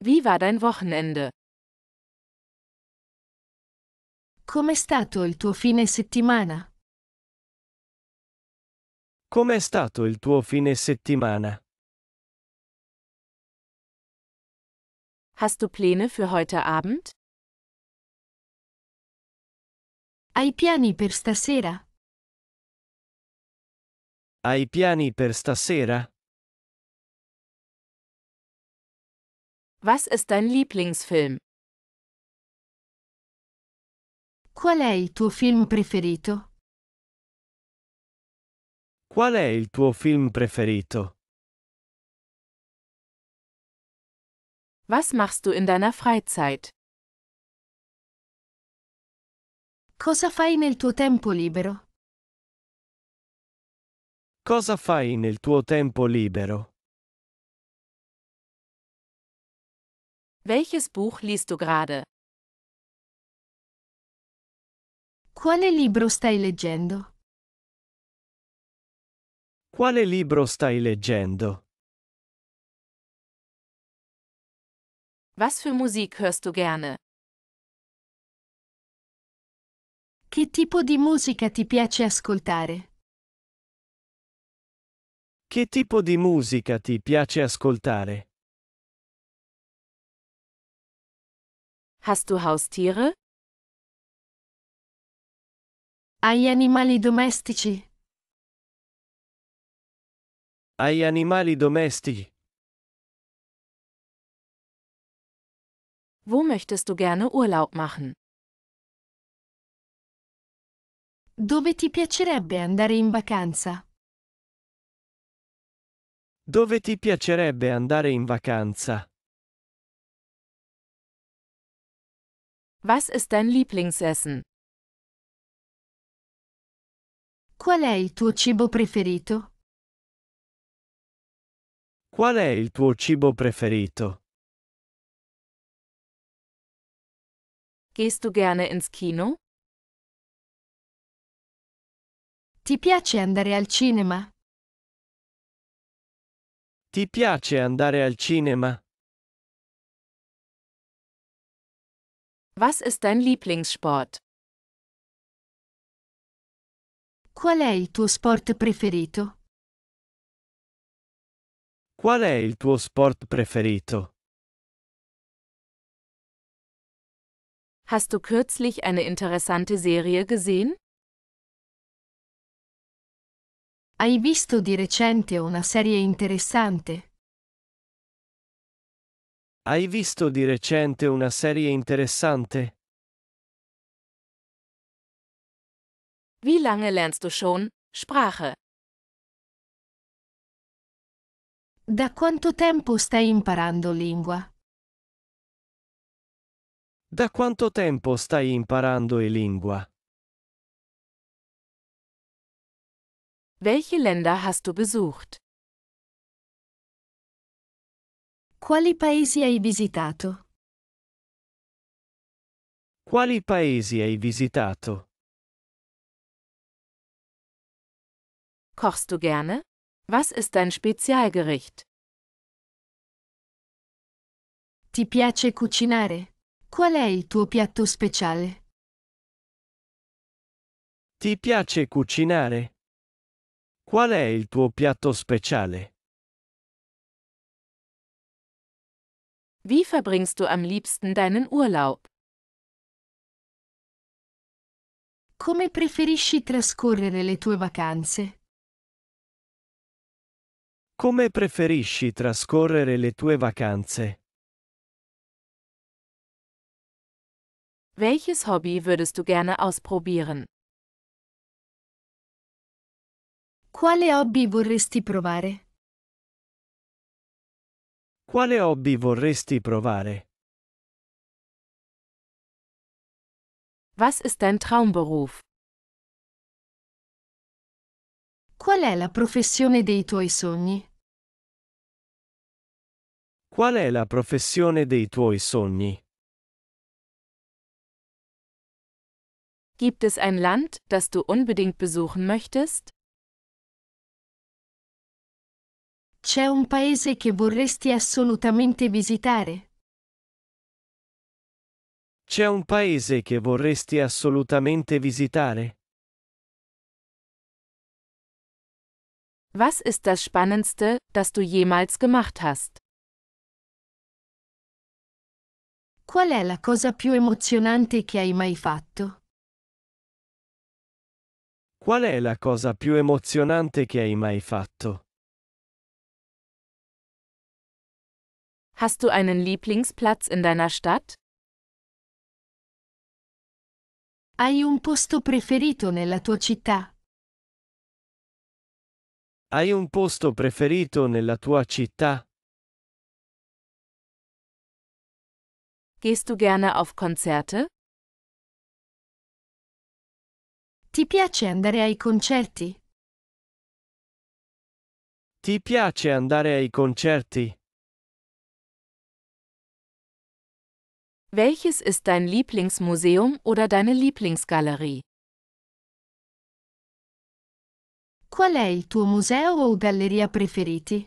Wie war dein Wochenende? Com'è stato il tuo fine settimana? Com'è stato il tuo fine settimana? Hast du Pläne für heute Abend? Hai piani per stasera? Hai piani per stasera? Was ist dein Lieblingsfilm? Qual è il tuo film preferito? Qual è il tuo film preferito? Was machst du in deiner Freizeit? Cosa fai nel tuo tempo libero? Cosa fai nel tuo tempo libero? Welches Buch liest du gerade? Quale libro stai leggendo? Quale libro stai leggendo? Was für Musik hörst du gerne? Che tipo di musica ti piace ascoltare? Che tipo di musica ti piace ascoltare? Hast du Haustiere? Hai animali domestici? Hai animali domestici? Wo möchtest du gerne Urlaub machen? Dove ti piacerebbe andare in vacanza? Dove ti piacerebbe andare in vacanza? Was ist dein Lieblingsessen? Qual è il tuo cibo preferito? Qual è il tuo cibo preferito? Gehst du gerne ins Kino? Ti piace andare al cinema? Ti piace andare al cinema? Was ist dein Lieblingssport? Qual è il tuo sport preferito? Qual è il tuo sport preferito? Hast du kürzlich eine interessante Serie gesehen? Hai visto di recente una serie interessante? Hai visto di recente una serie interessante? Wie lange lernst du schon Sprache? Da quanto tempo stai imparando lingua? Da quanto tempo stai imparando e lingua? Welche Länder hast du besucht? Quali paesi hai visitato? Quali paesi hai visitato? Kochst du gerne? Was ist dein Spezialgericht? Ti piace cucinare? Qual è il tuo piatto speciale? Ti piace cucinare? Qual è il tuo piatto speciale? Wie verbringst du am liebsten deinen Urlaub? Come preferisci trascorrere le tue vacanze? Come preferisci trascorrere le tue vacanze? Welches Hobby würdest du gerne ausprobieren? Quale hobby vorresti provare? Quale hobby vorresti provare? Was ist dein Traumberuf? Qual è la professione dei tuoi sogni? Qual è la professione dei tuoi sogni? Gibt es ein Land, das du unbedingt besuchen möchtest? C'è un paese che vorresti assolutamente visitare? C'è un paese che vorresti assolutamente visitare? Was ist das Spannendste, das du jemals gemacht hast? Qual è la cosa più emozionante che hai mai fatto? Qual è la cosa più emozionante che hai mai fatto? Hast du einen Lieblingsplatz in deiner Stadt? Hai un posto preferito nella tua città? Hai un posto preferito nella tua città? Gehst du gerne auf Konzerte? Ti piace andare ai concerti? Ti piace andare ai concerti? Welches ist dein Lieblingsmuseum oder deine Lieblingsgalerie? Qual è il tuo museo o galleria preferiti?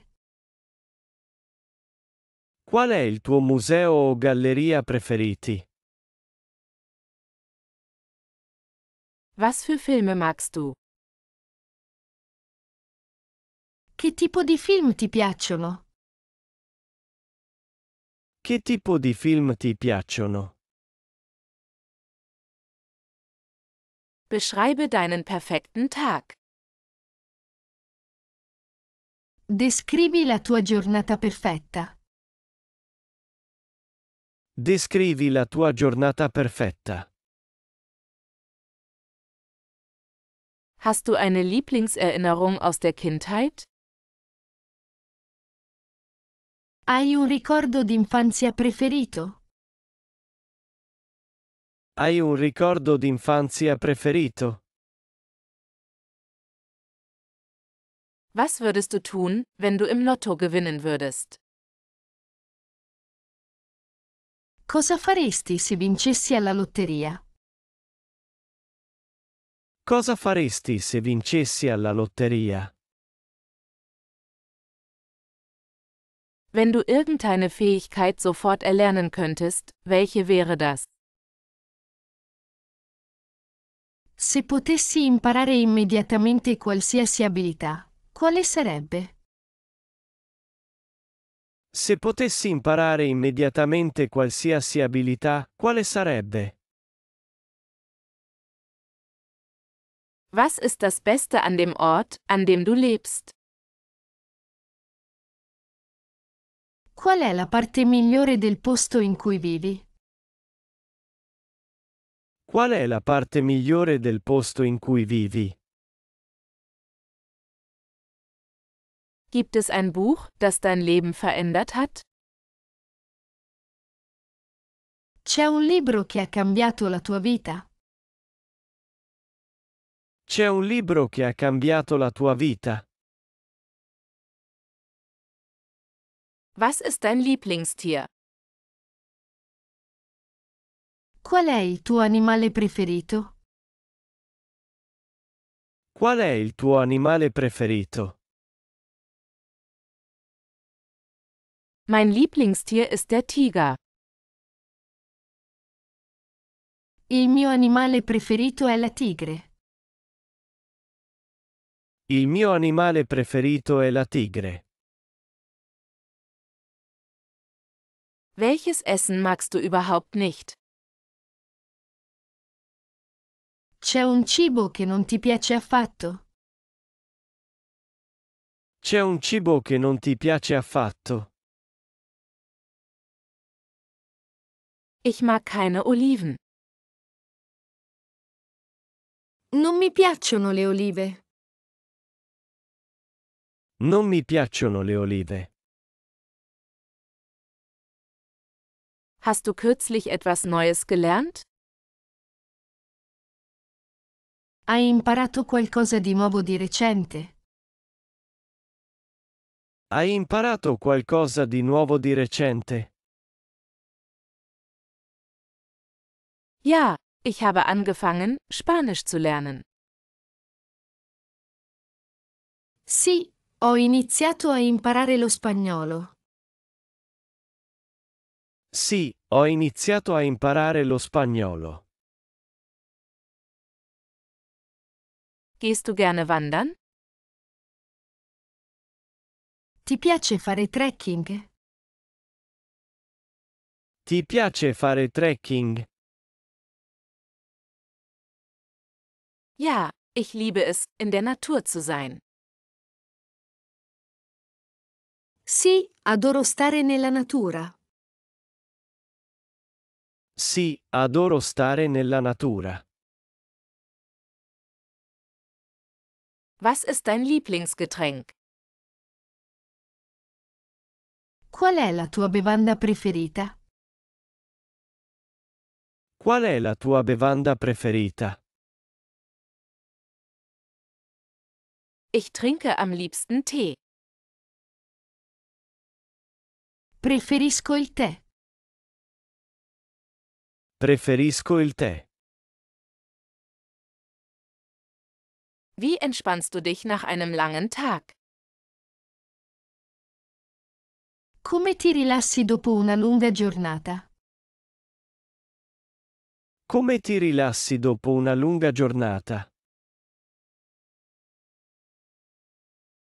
Qual è il tuo museo o galleria preferiti? Was für Filme magst du? Che tipo di film ti piacciono? Che tipo di film ti piacciono? Beschreibe deinen perfekten Tag. Descrivi la tua giornata perfetta. Descrivi la tua giornata perfetta. Hast du eine Lieblingserinnerung aus der Kindheit? Hai un ricordo d'infanzia preferito? Hai un ricordo d'infanzia preferito? Was würdest du tun, wenn du im Lotto gewinnen würdest? Cosa faresti se vincessi alla lotteria? Cosa faresti se vincessi alla lotteria? Wenn du irgendeine Fähigkeit sofort erlernen könntest, welche wäre das? Se potessi imparare immediatamente qualsiasi abilità, quale sarebbe? Se potessi imparare immediatamente qualsiasi abilità, quale sarebbe? Was ist das Beste an dem Ort, an dem du lebst? Qual è la parte migliore del posto in cui vivi? Qual è la parte migliore del posto in cui vivi? Gibt es ein Buch, das dein Leben verändert hat? C'è un libro che ha cambiato la tua vita? C'è un libro che ha cambiato la tua vita. Was ist dein Lieblingstier? Qual è il tuo animale preferito? Qual è il tuo animale preferito? Mein Lieblingstier ist der Tiger. Il mio animale preferito è la tigre. Il mio animale preferito è la tigre. Welches Essen magst du überhaupt nicht? C'è un cibo che non ti piace affatto. C'è un cibo che non ti piace affatto. Ich mag keine Oliven. Non mi piacciono le olive. Non mi piacciono le olive. Hast du kürzlich etwas Neues gelernt? Hai imparato qualcosa di nuovo di recente? Hai imparato qualcosa di nuovo di recente? Ja, ich habe angefangen, Spanisch zu lernen. Sì, ho iniziato a imparare lo spagnolo. Sì, ho iniziato a imparare lo spagnolo. Gehst du gerne wandern? Ti piace fare trekking? Ti piace fare trekking? Ja, ich liebe es, in der Natur zu sein. Sì, adoro stare nella natura. Sì, adoro stare nella natura. Was ist dein Lieblingsgetränk? Qual è la tua bevanda preferita? Qual è la tua bevanda preferita? Ich trinke am liebsten Tee. Preferisco il tè. Preferisco il tè. Wie entspannst du dich nach einem langen Tag? Come ti rilassi dopo una lunga giornata? Come ti rilassi dopo una lunga giornata?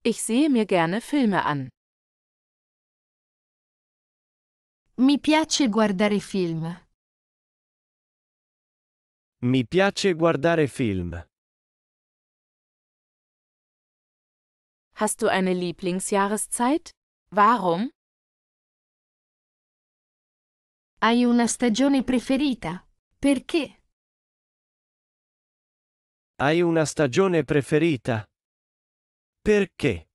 Ich sehe mir gerne Filme an. Mi piace guardare film. Mi piace guardare film. Hast du eine Lieblingsjahreszeit? Warum? Hai una stagione preferita? Perché? Hai una stagione preferita? Perché?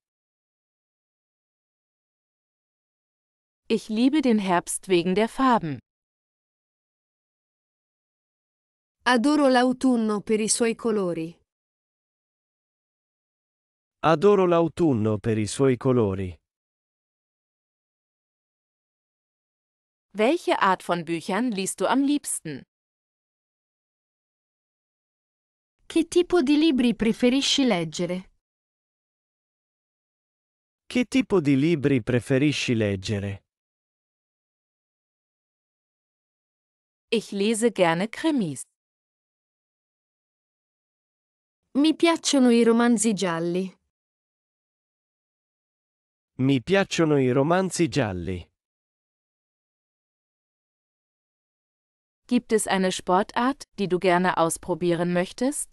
Ich liebe den Herbst wegen der Farben. Adoro l'autunno per i suoi colori. Adoro l'autunno per i suoi colori. Welche Art von Büchern liest du am liebsten? Che tipo di libri preferisci leggere? Che tipo di libri preferisci leggere? Ich lese gerne Krimis. Mi piacciono i romanzi gialli. Mi piacciono i romanzi gialli. Gibt es eine Sportart, die du gerne ausprobieren möchtest?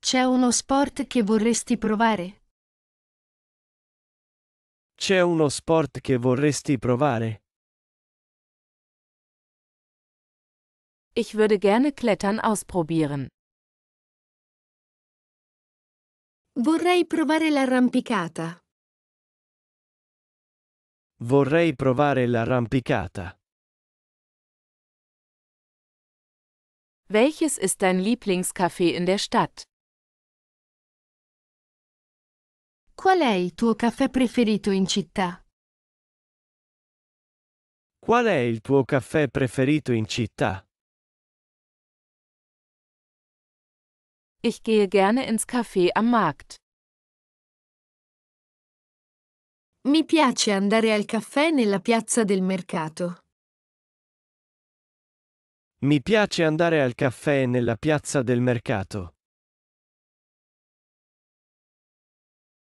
C'è uno sport che vorresti provare? C'è uno sport che vorresti provare? Ich würde gerne Klettern ausprobieren. Vorrei provare l'arrampicata. Vorrei provare l'arrampicata. Welches ist dein Lieblingscafé in der Stadt? Qual è il tuo caffè preferito in città? Qual è il tuo caffè preferito in città? Ich gehe gerne ins Café am Markt. Mi piace andare al caffè nella piazza del mercato. Mi piace andare al caffè nella piazza del mercato.